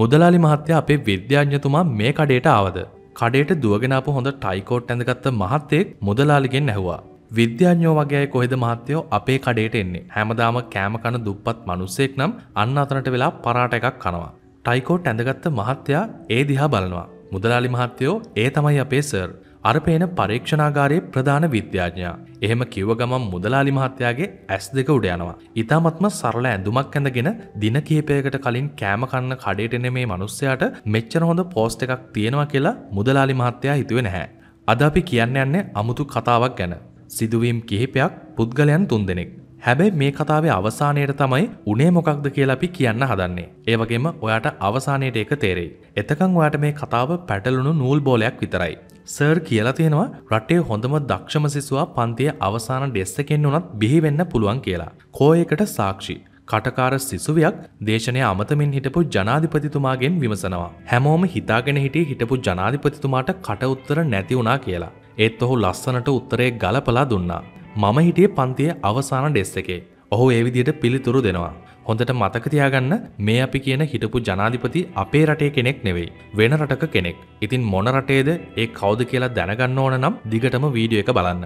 මුදලාලි මහත්තයා අපේ විද්‍යාඥතුමා මේ කඩේට ආවද. කඩේට දුවගෙනාපු හොඳ ටයිකෝට් ඇඳගත්ත මහත්තයෙක් මුදලාලිගෙන් නැහවා. විද්‍යාඥෝ වගේ කොහෙද මහත්තයෝ අපේ කඩේට එන්නේ හැමදාම කෑම කන දුප්පත් මනුස්සෙක් නම් අන්න අතනට වෙලා පරාට එකක් කනවා. ටයිකෝට් ඇඳගත්ත මහත්තයා ඒ දිහා බලනවා. මුදලාලි මහත්තයෝ ඒ තමයි අපේ සර්. අර පේන පරීක්ෂණාගාරයේ ප්‍රධාන විද්‍යාඥයා. එහෙම කිව්ව ගමන් මුදලාලි මහත්තයාගේ ඇස් දෙක උඩ යනවා. ඉතාමත්ම සරල ඇඳුමක් ඇඳගෙන දින කිහිපයකට කලින් කෑම කන්න කඩේට එන මේ මිනිස්සයාට මෙච්චර හොඳ පෝස්ට් එකක් තියෙනවා කියලා මුදලාලි මහත්තයා හිතුවේ නැහැ. අද අපි කියන්න යන්නේ අමුතු කතාවක් ගැන. සිදුවීම් කිහිපයක් පුද්ගලයන් තුන්දෙනෙක්. හැබැයි මේ කතාවේ අවසානයට තමයි උනේ මොකක්ද කියලා අපි කියන්න හදන්නේ. ඒ වගේම ඔයාට අවසානයට ඒක තේරෙයි. එතකන් ඔයාට මේ කතාව පැටලුණු නූල් බෝලයක් විතරයි. සර් කියලා තියෙනවා රටේ හොඳම දක්ෂම සිසුවා පන්තියේ අවසාන ඩෙස්සකෙන් වුණත් බිහිවෙන්න පුළුවන් කියලා. කෝයකට සාක්ෂි. කටකාර සිසුවයක් දේශනය අමතමින් හිටපු ජනාධිපතිතුමාගෙන් විමසනවා. හැමෝම හිතාගෙන හිටිය හිටපු ජනාධිපතිතුමාට කට උත්තර නැති වුණා කියලා. ඒත් ඔහු ලස්සනට උත්තරේ ගලපලා දුන්නා. මම හිටියේ පන්තියේ අවසාන ඩෙස් එකේ. ඔහු ඒ විදියට පිළිතුරු දෙනවා. හොඳට මතක තියාගන්න මේ අපි කියන හිටපු ජනාධිපති අපේ රටේ කෙනෙක් නෙවෙයි. වෙන රටක කෙනෙක්. ඉතින් මොන රටේද ඒ කවුද කියලා දැනගන්න ඕන නම් දිගටම වීඩියෝ එක බලන්න.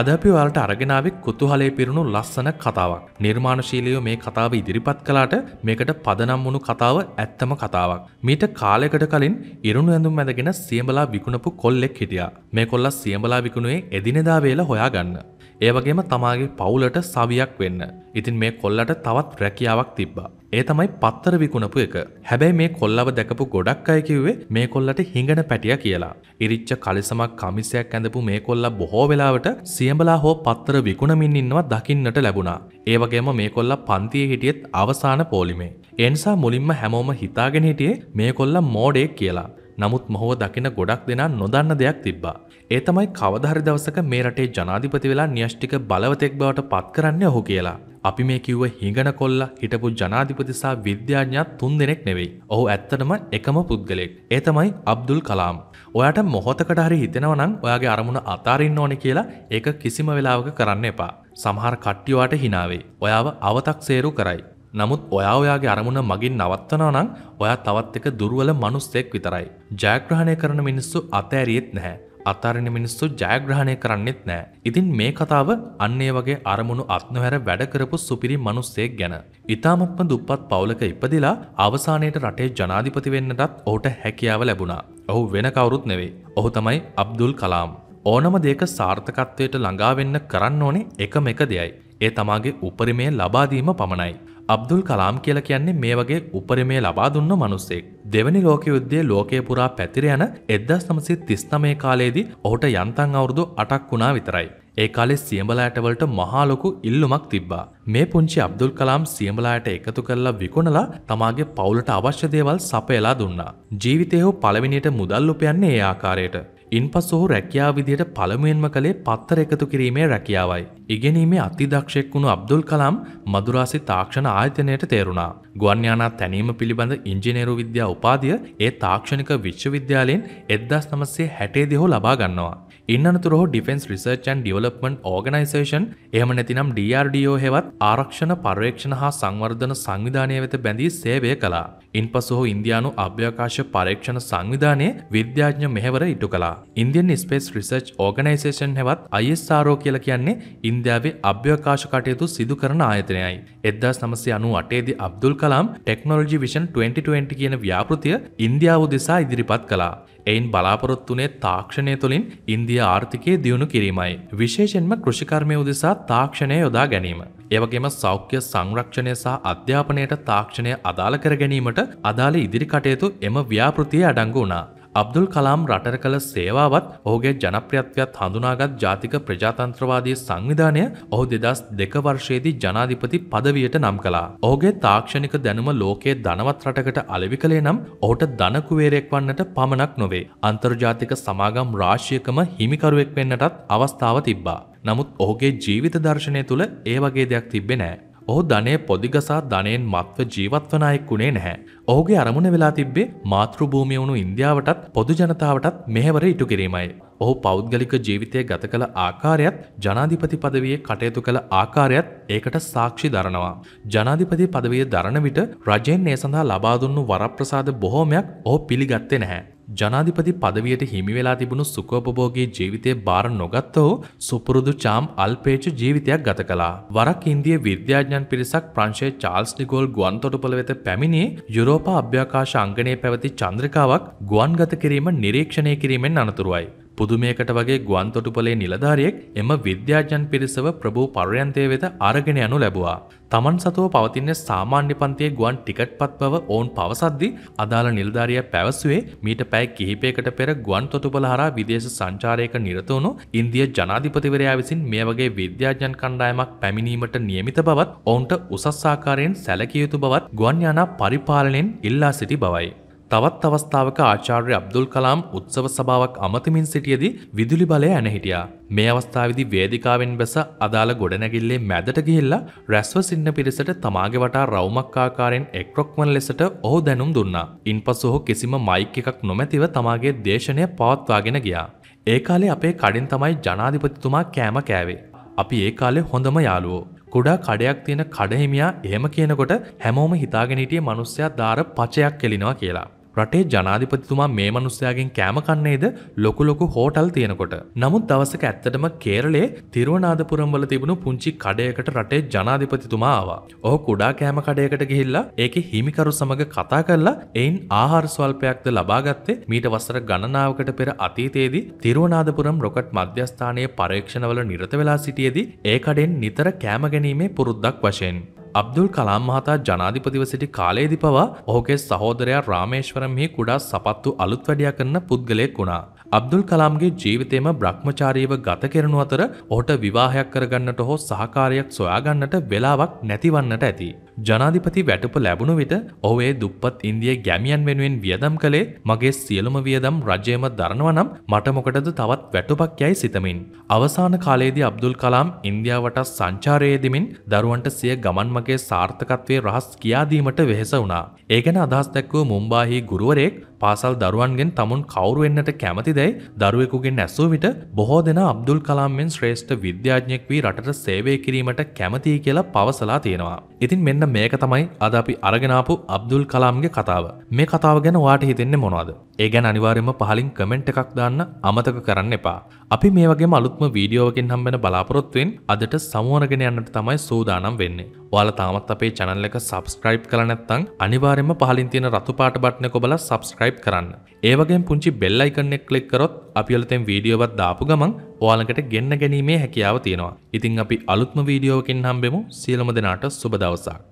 අද අපි ඔයාලට අරගෙනාවේ කුතුහලේ පිරුණු ලස්සන කතාවක්. නිර්මාණශීලියෝ මේ කතාව ඉදිරිපත් කළාට මේකට පදනම් වුණු කතාව ඇත්තම කතාවක්. මීට කාලයකට කලින් ඉරුණු ඇඳුම් ඇඳගෙන සියඹලා විකුණපු කොල්ලෙක් හිටියා. මේ කොල්ලා සියඹලා විකුණුවේ එදිනෙදා වේල හොයාගන්න. ඒවගේම තමාගේ පවුලට සවියක් වෙන්න. ඉතින් මේ කොල්ලට තවත් රැකියාවක් තිබ්බා. ඒ තමයි පත්තර විකුණපු එක. හැබැයි මේ කොල්ලව දැකපු ගොඩක් අය කිව්වේ මේ කොල්ලට හිඟන පැටිය කියලා. ඉරිච්ච කලිසමක් කමිසයක් ඇඳපු මේ කොල්ල බොහෝ වෙලාවට සියඹලා හෝ පත්තර විකුණමින් ඉන්නවා දකින්නට ලැබුණා. ඒ වගේම මේ කොල්ල පන්තියේ හිටියෙත් අවසාන පෝලිමේ. ඒ නිසා මුලින්ම හැමෝම හිතාගෙන හිටියේ මේ කොල්ල මෝඩෙක් කියලා. නමුත් මොහොව දකින ගොඩක් දෙනා නොදන්න දෙයක් තිබ්බා. ඒ තමයි කවදහරි දවසක මේ රටේ ජනාධිපති වෙලා න්‍යෂ්ටික බලවතෙක් බවට පත් කරන්න ඔහු කියලා. අපි මේ කිව්ව හිඟන කොල්ල හිටපු ජනාධිපතිසා විද්‍යාඥත් තුන් දෙනෙක් නෙවෙයි. ඔහු ඇත්තටම එකම පුද්ගලෙක්. ඒ තමයි අබ්දුල් කලාම්. ඔයාට මොහොතකට හරි හිතෙනවනම් ඔයාගේ අරමුණ අතාරින්න ඕනේ කියලා ඒක කිසිම වෙලාවක කරන්න එපා. සමහර කට්ටියවාට හිනාවේ. ඔයාව අවතක් සේරු කරයි. නමුත් ඔයා ඔයාගේ අරමුණ මගින් නවත්තනා නම් ඔයා තවත් එක දුර්වල මනුස්සෙක් විතරයි. ජයග්‍රහණය කරන මිනිස්සු අතෑරියෙත් නැහැ. අතාරණ මිනිස්සු ජයග්‍රහණය කරන්නෙත් නෑ. ඉතින් මේ කතාව අන්නේ වගේ අරමුණු අත්නොහැර වැඩකරපු සුපිරි මනුස්සෙක් ගැන. ඉතාමත්ම දුප්පත් පවුලක ඉපදිලා අවසානයට රටේ ජනාධිපති වෙන්නටත් ඔහුට හැකියාව ලැබුණා. ඔහු වෙන කවුරුත් නෙවෙයි. ඔහු තමයි අබ්දුල් කලාම්. ඕනම දෙයක සාර්ථකත්වයට ළඟාවෙන්න කරන්න ඕනේ එකම එක දෙයයි. ඒ තමාගේ උපරිමය ලබාදීම පමණයි. අබ්දුල් කලාම් කියල කියන්නේ මේ වගේ උපරිමේ ලබා දුන්න මනුස්සෙක්. දෙවැනි ලෝක යුද්ධය ලෝකය පුරා පැතිර යන එදස් නමසේ තිස්නමේ කාලයේදී ඔහුට යන්තන් අවුරුදු අටක් වුණා විතරයි. ඒ කාලෙ සියඹලායටවලට මහාලොකු ඉල්ලුමක් තිබ්බා. මේ පුංචි අබ්දුල් කලාම් සියඹලායට එකතු කරලා විකුණලා තමාගේ පවුලට අවශ්‍ය දේවල් සපයලා දුන්නා. ජීවිතයේ පළවෙනියට මුදල් උපයන්නේ ඒ ආකාරයට. ඉන් පසු ඔහු රැකියාව විදියට පළමුවෙන්ම කළේ පත්තර එකතු කිරීමේ රැකියාවයි. ඉගෙනීමේ අතිදක්ෂයෙක් වුණු අබ්දුල් කලාම් මදුරාසි තාක්ෂණ ආයතනයට තේරුණා. ගුවන්යානා තැනීම පිළිබඳ ඉංජිනේරු විද්‍යා උපාධිය ඒ තාක්ෂණික විශ්වවිද්‍යාලයෙන් එදදාස් නමස්සේ හැටේදී ඔහු ලබා ගන්නවා. ඉන්නතුර හෝ defence research and development organisation එහෙම නැතිනම් DRDO හෙවත් ආරක්ෂණ පර්යේක්ෂණ හා සංවර්ධන සංවිධානය වෙත බැඳී සේවය කළා. ඉන් පසු හෝ ඉන්දයානු අභ්‍යකාශ පරීක්ෂණ සංවිධානය විද්‍යාඥ මෙහවර ඉටු කලා. ඉන්දියන් ස්පේස් රිසර්ච් ඕගනයිසේෂන් හෙවත් අයිස්ාරෝ කියල කියන්නේ ඉන්දියාවේ අභ්‍යකාශ කටයුතු සිදු කරන ආයතනයයි. එදදා සමසය අනු අටේදි අබ්දුල් කලාම් ටෙක්නෝජි විෂන් 2020 කියන ව්‍යාපෘතිය ඉන්දියාව දෙසා ඉදිරිපත් කලා. එයින් බලාපොරොත්තුනේ තාක්ෂණය තුළින් ඉන්දිය ආර්ථිකය දියුණු කිරීමයි. විශේෂෙන්ම කෘෂිකර්මය උදෙසා තාක්ෂණය යොදා ගැනීම. ඒවගේම සෞඛ්‍ය සංරක්ෂණය සහ අධ්‍යාපනයට තාක්ෂණය අදාළ කර ගැනීමට අදාළ ඉදිරි කටයුතු එම ව්‍යාපෘතිය අඩංගු වුණා. අබ්දුල් කලාම් රටර කළ සේවාවත් ඔහුගේ ජනප්‍රියත්වයක් හඳුනාගත් ජාතික ප්‍රජාතන්ත්‍රවාදී සංවිධානය ඔහු දෙදස් දෙක වර්ෂයේදී ජනාධිපති පදවියට නම් කළා. ඔහුගේ තාක්ෂණික දැනුම ලෝකයේ ධනවත් රටකට අලෙවි කළේ නම් ඔහුට ධනකුවේරෙක් වන්නට පමණක් නොවේ. අන්තර්ජාතික සමාගම් රාශියකම හිමිකරුවෙක් වෙන්නටත් අවස්ථාව තිබ්බා. නමුත් ඔහුගේ ජීවිත දර්ශනය තුළ ඒ වගේ දෙයක් තිබෙ නෑ. ඔහු ධනය පොදිගසා ධනයෙන් මත්ව ජීවත් වනායෙක් වුණේ නැහැ. ඔහුගේ අරමුණ වෙලා තිබ්බේ මාතෘභූමිය වුණු ඉන්දියාවටත් පොදු ජනතාවටත් මෙහෙවර ඉටු කිරීමයි. ඔහු පෞද්ගලික ජීවිතය ගත කළ ආකාරයත් ජනාධිපති පදවිය කටයුතු කළ ආකාරයත් ඒකට සාක්ෂි දරනවා. ජනාධිපති පදවිය දරණ විට රජයෙන් ඒ සඳහා ලබාදුන්නු වරප්‍රසාද බොහෝමයක් ඔහු පිළිගත්තේ නැහැ. ජනාධිපති පදවියට හිමිවෙලා තිබුණු සුකෝපභෝගේ ජීවිතය බාර නොගත්තෝ සුපුරුදු චාම් අල්පේච්ච ජීවිතයක් ගත කලා. වරක් ඉන්දිය විද්‍යාඥන් පිරිසක් ප්‍රංශය චාල්ස් නිගෝල් ගුවන් තොටුපළ වෙත පැමිණේ යුරෝපා අභ්‍යාකාශ අංගනය පැවති චන්ද්‍රකාවක් ගුවන්ගත කිරීම නිරීක්ෂණය කිරීමෙන් අනතුරුවයි. පුදුමයකට වගේ ගුවන්තොටුපලේ නිලධාරියෙක් එම විද්‍යාජන් පිරිසව ප්‍රභූ පර්යන්තය වෙත අරගෙන යනු ලැබවා. තමන් සතුව පවතින්නේ සාමාන්‍ය පන්තියේ ගුවන් ටිකට් පත් බව ඔවුන් පවසද්දි අදාළ නිලධාරිය පැවසුවේ මීට පැය කිහිපයකට පෙර ගුවන් තොටුපළ හරා විදේශ සංචාරයක නිරත වුණු ඉන්දිය ජනාධිපතිවරයා විසින් මේ වගේ විද්‍යාජන් කණ්ඩායමක් පැමිණීමට නියමිත බවත් ඔවුන්ට උසස් ආකාරයෙන් සැලකිය යුතු බවත් ගුවන් යානා පරිපාලනයෙන් ඉල්ලා සිටි බවයි. තවත් අවස්ථාවක ආචාර්ය අබ්දුල් කලාම් උත්සව සභාවක් අමතමින් සිටියදී විදුලි බලය ඇන හිටියා. මේ අවස්ථාවේදී වේදිකාවෙන් බැස අදාළ ගොඩනැගිල්ලේ මැදට ගිහිල්ලා රැස්ව සිටින පිරිසට තමාගේ වටා රවුමක් ආකාරයෙන් එක්රොක්මන් ලෙසට ඔහු දැනුම් දුන්නා. ඉන්පසු ඔහු කිසිම මයික් එකක් නොමැතිව තමාගේ දේශනය පවත්වාගෙන ගියා. ඒ කාලේ අපේ කඩින් තමයි ජනාධිපතිතුමා කෑම කෑවේ. අපි ඒ කාලේ හොඳම යාළුවෝ. කුඩා කඩයක් තියෙන කඩහිමියා එහෙම කියනකොට හැමෝම හිතාගෙන හිටියේ මිනිස්සයා දාර පචයක් කෙලිනවා කියලා. රටේ ජනාධිපතිතුමා මේ මනුස්සයාගෙන් කෑම කන්නේද ලොකු ලොකු හෝටල් තියෙනකොට. නමුත් දවසක ඇත්තටම කේරලේ තිරුවනාදපුරම්වල තිබුණු පුංචි කඩයකට රටේ ජනාධිපතිතුමා ආවා. ඔහු කුඩා කෑම කඩයකට ගිහිල්ලා ඒකේ හිමිකරු සමග කතා කරලා එයින් ආහාර ස්වල්පයක්ද ලබාගත්තේ මීට වසර ගණනාවකට පෙර අතීතයේදී තිරුවනාදපුරම් රොකට් මධ්‍යස්ථානයේ පරීක්ෂණවල නිරත වෙලා සිටියේදී ඒ කඩෙන් නිතර කෑම ගැනීමේ පුරුද්දක් වශයෙන්. අබ්දුල් කලාම් මහතා ජනාධිපතිව සිටි කාලයේදි පවා ඔහුගේ සහෝදරයා රාමේශ්වරම්හි කුඩා සපත්තු අලුත් වැඩියා කරන පුද්ගලයෙක් වුණා. අබ්දුල් කලාම්ගේ ජීවිතේම බ්‍රහ්මචාරීව ගත කරනු අතර ඔහුට විවාහයක් කරගන්නට හෝ සහකාරයක් සොයාගන්නට වෙලාවක් නැතිවන්නට ඇති. ජනාධිපති වැටුප ලැබුණු විට ඔහුේ දුප්පත් ඉන්දිය ගැමියන් වෙනුවෙන් වියදම් කළේ මගේ සියලුම වියදම් රජයම දරනවනම් මට මොකටද තවත් වැටුපක් යැයි සිතමින්. අවසාන කාලයේදී අබ්දුල් කලාම් ඉන්දියාවට සංචාරයේදමින් දරුවන්ට සිය ගමන් මගේ සාර්ථකත්වය රහස් කියාදීමට වෙහෙස වුණා. ඒ ගැන අදහස් දැක්වූ මුම්බාහි ගුරුවරයෙක් පාසල් දරුවන්ගෙන් තමුන් කවුරුවෙන්න්නට කැමතිදැයි දරුවෙකුගෙන් ඇසූ විට බොහෝ දෙෙන අබ්දුල් කලාම්ෙන් ශ්‍රේෂ්ඨ විද්‍යාඥයෙක් වී රටට සේවය කිරීමට කැමතියි කියලා පවසලා තියෙනවා. ඉතින් මෙන්න මෙන්න මේක තමයි අද අපි අරගෙනාපු අබ්දුල් කලාම්ගේ කතාව මේ කතාව ගැන වාට හිතෙන්නේ මොනවද ඒ ගැන අනිවාර්යම පහලින් කමෙන්ට් එකක් දාන්න අමතක කරන්න එපා අපි මේ වගේ අලුත්ම වීඩියෝකින් හම්බෙන බලාපොරොත්තුවෙන් අදට සමුවනගෙන යන්නට තමයි සූදානම් වෙන්නේ වාල තාමත් අපේ චැනල් එක සබස්ක්‍රයිබ් කළ නැත්තං අනිවාරෙන්ම පහලින් තියෙන රතු පාට බට්න කොබල සබස්ක්‍රයිබ් කරන්න. ඒවගේ පුංචි බෙල්ලයි කන්නෙක් කලෙක් කරොත් අපිලතෙන් වීඩියෝවත් දාපු ගමන් ඕලකට ගෙන්න්න ගැනීමේ හැකියාව තියෙනවා. ඉතිං අපි අලුත්ම වීඩියෝකින් හම්බෙමු සියලම දෙනාට සුබදවසක්.